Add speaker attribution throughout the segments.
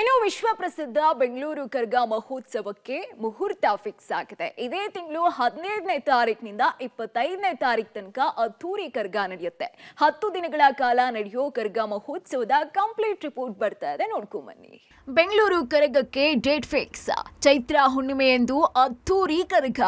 Speaker 1: ಇನ್ನು ವಿಶ್ವ ಪ್ರಸಿದ್ಧ ಬೆಂಗಳೂರು ಕರ್ಗ ಮಹೋತ್ಸವಕ್ಕೆ ಮುಹೂರ್ತ ಫಿಕ್ಸ್ ಆಗಿದೆ ಇದೇ ತಿಂಗಳು ಹದಿನೈದನೇ ತಾರೀಕಿನಿಂದ ಇಪ್ಪತ್ತೈದನೇ ತಾರೀಕು ತನಕ ಅದ್ಧೂರಿ ಕರ್ಗ ನಡೆಯುತ್ತೆ ಹತ್ತು ದಿನಗಳ ಕಾಲ ನಡೆಯೋ ಕರ್ಗ ಮಹೋತ್ಸವದ ಕಂಪ್ಲೀಟ್ ರಿಪೋರ್ಟ್ ಬರ್ತಾ ಇದೆ ನೋಡ್ಕೊಂಬನ್ನಿ ಬೆಂಗಳೂರು ಕರಗಕ್ಕೆ ಡೇಟ್ ಫಿಕ್ಸ್ ಚೈತ್ರ ಹುಣ್ಣಿಮೆಯಂದು ಅದ್ಧೂರಿ ಕರ್ಗ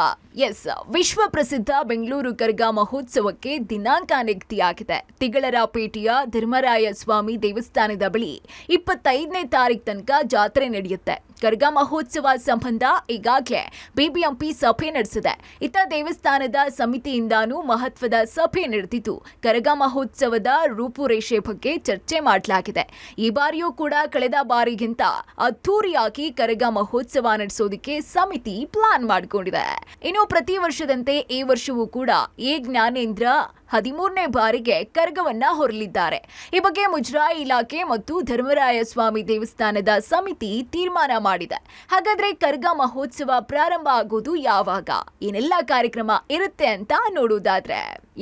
Speaker 1: ಎಸ್ ವಿಶ್ವ ಪ್ರಸಿದ್ಧ ಬೆಂಗಳೂರು ಕರ್ಗ ಮಹೋತ್ಸವಕ್ಕೆ ದಿನಾಂಕ ನಿಗದಿಯಾಗಿದೆ ತಿಗಳರಪೇಟೆಯ ಧರ್ಮರಾಯ ಸ್ವಾಮಿ ದೇವಸ್ಥಾನದ ಬಳಿ ಇಪ್ಪತ್ತೈದನೇ ತಾರೀಕು ತನಕ ಜಾತ್ರೆ ನಡೆಯುತ್ತೆ ಕರ್ಗ ಮಹೋತ್ಸವ ಸಂಬಂಧ ಈಗಾಗಲೇ ಬಿಬಿಎಂಪಿ ಸಭೆ ನಡೆಸಿದೆ ಇತ ದೇವಸ್ಥಾನದ ಸಮಿತಿಯಿಂದಾನೂ ಮಹತ್ವದ ಸಭೆ ನಡೆದಿದ್ದು ಕರಗ ಮಹೋತ್ಸವದ ರೂಪುರೇಷೆ ಬಗ್ಗೆ ಚರ್ಚೆ ಮಾಡಲಾಗಿದೆ ಈ ಬಾರಿಯೂ ಕೂಡ ಕಳೆದ ಬಾರಿಗಿಂತ ಅದ್ಧೂರಿಯಾಗಿ ಕರಗ ಮಹೋತ್ಸವ ನಡೆಸೋದಕ್ಕೆ ಸಮಿತಿ ಪ್ಲಾನ್ ಮಾಡಿಕೊಂಡಿದೆ ಇನ್ನು ಪ್ರತಿ ವರ್ಷದಂತೆ ಈ ವರ್ಷವೂ ಕೂಡ ಎ ಜ್ಞಾನೇಂದ್ರ ಹದಿಮೂರನೇ ಬಾರಿಗೆ ಕರ್ಗವನ್ನ ಹೊರಲಿದ್ದಾರೆ ಈ ಬಗ್ಗೆ ಮುಜರಾಯಿ ಇಲಾಖೆ ಮತ್ತು ಧರ್ಮರಾಯ ಸ್ವಾಮಿ ದೇವಸ್ಥಾನದ ಸಮಿತಿ ತೀರ್ಮಾನ ಮಾಡಿದೆ ಹಾಗಾದ್ರೆ ಕರ್ಗ ಮಹೋತ್ಸವ ಪ್ರಾರಂಭ ಆಗೋದು ಯಾವಾಗ ಏನೆಲ್ಲ ಕಾರ್ಯಕ್ರಮ ಇರುತ್ತೆ ಅಂತ ನೋಡೋದಾದ್ರೆ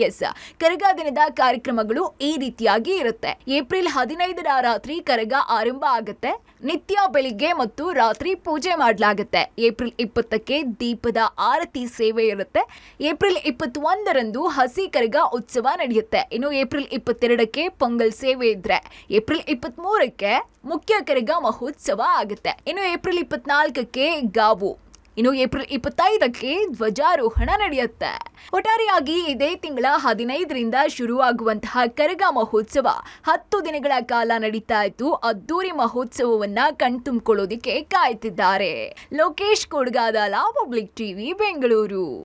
Speaker 1: ಎಸ್ ಕರಗ ದಿನದ ಕಾರ್ಯಕ್ರಮಗಳು ಈ ರೀತಿಯಾಗಿ ಇರುತ್ತೆ ಏಪ್ರಿಲ್ ಹದಿನೈದರ ರಾತ್ರಿ ಕರಗ ಆರಂಭ ಆಗುತ್ತೆ ನಿತ್ಯ ಬೆಳಿಗ್ಗೆ ಮತ್ತು ರಾತ್ರಿ ಪೂಜೆ ಮಾಡಲಾಗುತ್ತೆ ಏಪ್ರಿಲ್ ಇಪ್ಪತ್ತಕ್ಕೆ ದೀಪದ ಆರತಿ ಸೇವೆ ಇರುತ್ತೆ ಏಪ್ರಿಲ್ ಇಪ್ಪತ್ತೊಂದರಂದು ಹಸಿ ಕರಗ ಉತ್ಸವ ನಡೆಯುತ್ತೆ ಇನ್ನು ಏಪ್ರಿಲ್ ಇಪ್ಪತ್ತೆರಡಕ್ಕೆ ಪೊಂಗಲ್ ಸೇವೆ ಇದ್ರೆ ಏಪ್ರಿಲ್ ಇಪ್ಪತ್ತ್ ಮುಖ್ಯ ಕರಗ ಮಹೋತ್ಸವ ಆಗುತ್ತೆ ಇನ್ನು ಏಪ್ರಿಲ್ ಇಪ್ಪತ್ನಾಲ್ಕಕ್ಕೆ ಗಾವು ಇನ್ನು ಏಪ್ರಿಲ್ ಇಪ್ಪತ್ತೈದಕ್ಕೆ ಧ್ವಜಾರೋಹಣ ನಡೆಯುತ್ತೆ ಒಟ್ಟಾರೆಯಾಗಿ ಇದೇ ತಿಂಗಳ ಹದಿನೈದರಿಂದ ಶುರುವಾಗುವಂತಹ ಕರಗ ಮಹೋತ್ಸವ ಹತ್ತು ದಿನಗಳ ಕಾಲ ನಡೀತಾ ಇತ್ತು ಅದ್ದೂರಿ ಮಹೋತ್ಸವವನ್ನ ಕಣ್ತುಂಬಿಕೊಳ್ಳೋದಿಕ್ಕೆ ಕಾಯ್ತಿದ್ದಾರೆ ಲೋಕೇಶ್ ಲಾ ಪಬ್ಲಿಕ್ ಟಿವಿ ಬೆಂಗಳೂರು